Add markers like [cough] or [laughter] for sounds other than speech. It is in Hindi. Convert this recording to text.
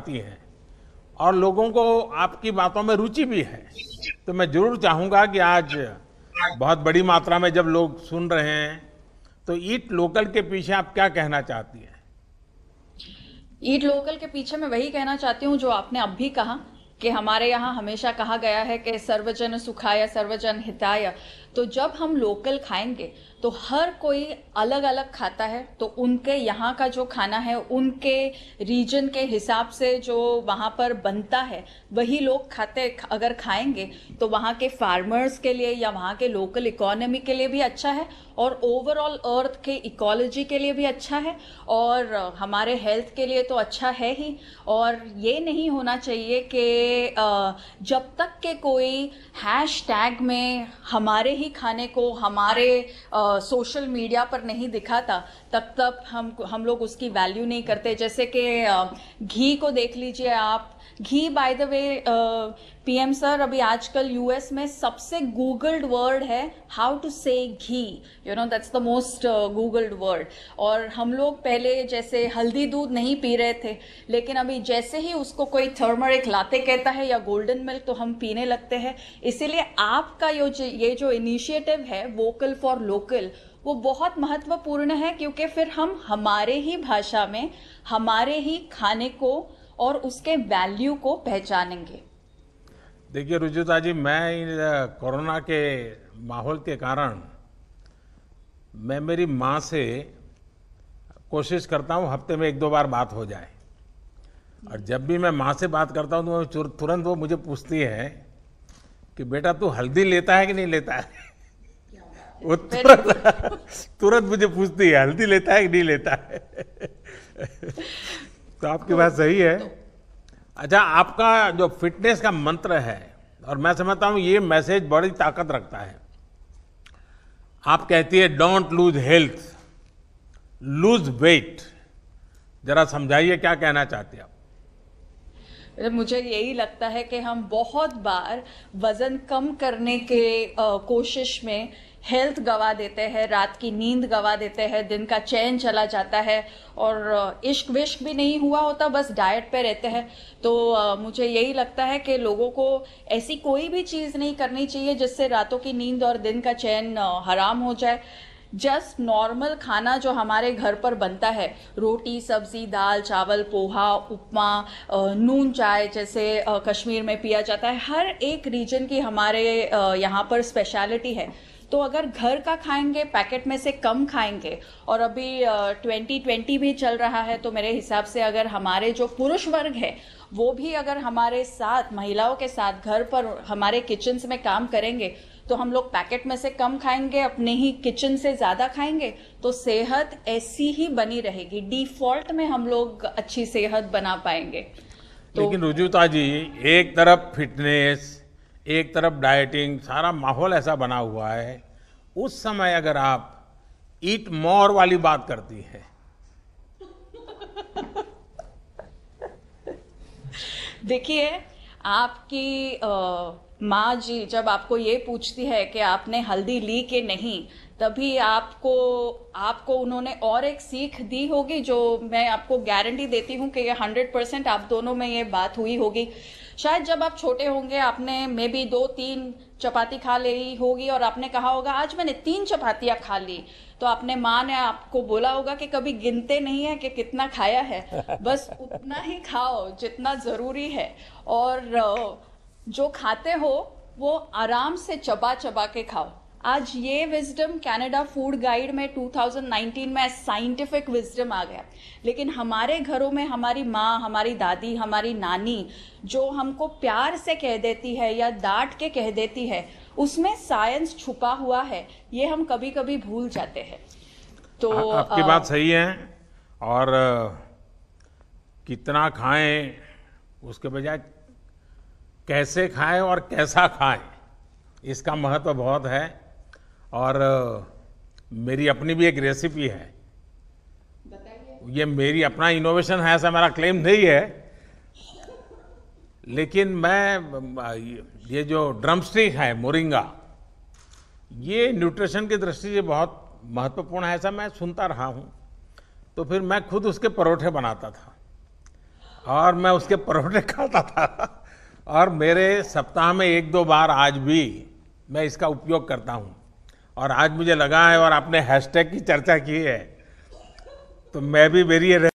आती है और लोगों को आपकी बातों में रुचि भी है तो मैं जरूर चाहूंगा कि आज बहुत बड़ी मात्रा में जब लोग सुन रहे हैं तो ईट लोकल के पीछे आप क्या कहना चाहती हैं ईट लोकल के पीछे मैं वही कहना चाहती हूं जो आपने अब भी कहा कि हमारे यहाँ हमेशा कहा गया है कि सर्वजन सुखाय सर्वजन हिताय तो जब हम लोकल खाएंगे तो हर कोई अलग अलग खाता है तो उनके यहाँ का जो खाना है उनके रीजन के हिसाब से जो वहाँ पर बनता है वही लोग खाते अगर खाएंगे तो वहाँ के फार्मर्स के लिए या वहाँ के लोकल इकोनॉमी के लिए भी अच्छा है और ओवरऑल अर्थ के इकोलॉजी के लिए भी अच्छा है और हमारे हेल्थ के लिए तो अच्छा है ही और ये नहीं होना चाहिए कि जब तक के कोई हैश टैग में हमारे ही खाने को हमारे सोशल मीडिया पर नहीं दिखाता तब तक हम हम लोग उसकी वैल्यू नहीं करते जैसे कि घी को देख लीजिए आप घी by the way PM sir अभी आजकल यूएस में सबसे गूगल्ड वर्ड है how to say ghee you know that's the most googled word और हम लोग पहले जैसे हल्दी दूध नहीं पी रहे थे लेकिन अभी जैसे ही उसको कोई थर्मरिक लाते कहता है या गोल्डन मिल्क तो हम पीने लगते हैं इसीलिए आपका ये जो इन इनिशिएटिव है वोकल फॉर लोकल वो बहुत महत्वपूर्ण है क्योंकि फिर हम हमारे ही भाषा में हमारे ही खाने को और उसके वैल्यू को पहचानेंगे देखिए रुजुता जी मैं कोरोना के माहौल के कारण मैं मेरी माँ से कोशिश करता हूँ हफ्ते में एक दो बार बात हो जाए और जब भी मैं माँ से बात करता हूँ तो तुरंत वो मुझे पूछती है कि बेटा तू हल्दी लेता है कि नहीं लेता है वो तुरंत तो- तुरंत मुझे पूछती है हल्दी लेता है कि नहीं लेता है तो आपकी बात सही है तो- अच्छा आपका जो फिटनेस का मंत्र है और मैं समझता हूं ये मैसेज बड़ी ताकत रखता है आप कहती है don't lose health lose weight जरा समझाइए क्या कहना चाहते हैं आप मुझे यही लगता है कि हम बहुत बार वज़न कम करने के कोशिश में हेल्थ गवा देते हैं रात की नींद गवा देते हैं दिन का चैन चला जाता है और इश्क विश्क भी नहीं हुआ होता बस डाइट पे रहते हैं तो मुझे यही लगता है कि लोगों को ऐसी कोई भी चीज़ नहीं करनी चाहिए जिससे रातों की नींद और दिन का चैन हराम हो जाए जस्ट नॉर्मल खाना जो हमारे घर पर बनता है रोटी सब्जी दाल चावल पोहा उपमा नून चाय जैसे कश्मीर में पिया जाता है हर एक रीजन की हमारे यहाँ पर स्पेशलिटी है तो अगर घर का खाएंगे पैकेट में से कम खाएंगे और अभी ट्वेंटी ट्वेंटी भी चल रहा है तो मेरे हिसाब से अगर हमारे जो पुरुष वर्ग है वो भी अगर हमारे साथ महिलाओं के साथ घर पर हमारे किचन्स में काम करेंगे तो हम लोग पैकेट में से कम खाएंगे अपने ही किचन से ज़्यादा खाएंगे तो सेहत ऐसी ही बनी रहेगी डिफॉल्ट में हम लोग अच्छी सेहत बना पाएंगे तो लेकिन रुजुता जी एक तरफ फिटनेस एक तरफ डाइटिंग सारा माहौल ऐसा बना हुआ है उस समय अगर आप ईट मोर वाली बात करती है [laughs] देखिए आपकी माँ जी जब आपको ये पूछती है कि आपने हल्दी ली कि नहीं तभी आपको आपको उन्होंने और एक सीख दी होगी जो मैं आपको गारंटी देती हूँ कि ये हंड्रेड परसेंट आप दोनों में ये बात हुई होगी शायद जब आप छोटे होंगे आपने मे बी दो तीन चपाती खा ली होगी और आपने कहा होगा आज मैंने तीन चपातियाँ खा ली तो आपने माँ ने आपको बोला होगा कि कभी गिनते नहीं है कि कितना खाया है [laughs] बस उतना ही खाओ जितना ज़रूरी है और जो खाते हो वो आराम से चबा चबा के खाओ आज ये विजडम कनाडा फूड गाइड में 2019 में साइंटिफिक विजडम आ गया लेकिन हमारे घरों में हमारी माँ हमारी दादी हमारी नानी जो हमको प्यार से कह देती है या डांट के कह देती है उसमें साइंस छुपा हुआ है ये हम कभी कभी भूल जाते हैं तो आपकी बात सही है और कितना खाएं उसके बजाय कैसे खाएं और कैसा खाएं इसका महत्व बहुत है और मेरी अपनी भी एक रेसिपी है ये मेरी अपना इनोवेशन है ऐसा मेरा क्लेम नहीं है लेकिन मैं ये जो ड्रमस्टिक है मोरिंगा ये न्यूट्रिशन की दृष्टि से बहुत महत्वपूर्ण है ऐसा मैं सुनता रहा हूँ तो फिर मैं खुद उसके परोठे बनाता था और मैं उसके परोठे [laughs] खाता था और मेरे सप्ताह में एक दो बार आज भी मैं इसका उपयोग करता हूँ और आज मुझे लगा है और आपने हैशटैग की चर्चा की है तो मैं भी मेरी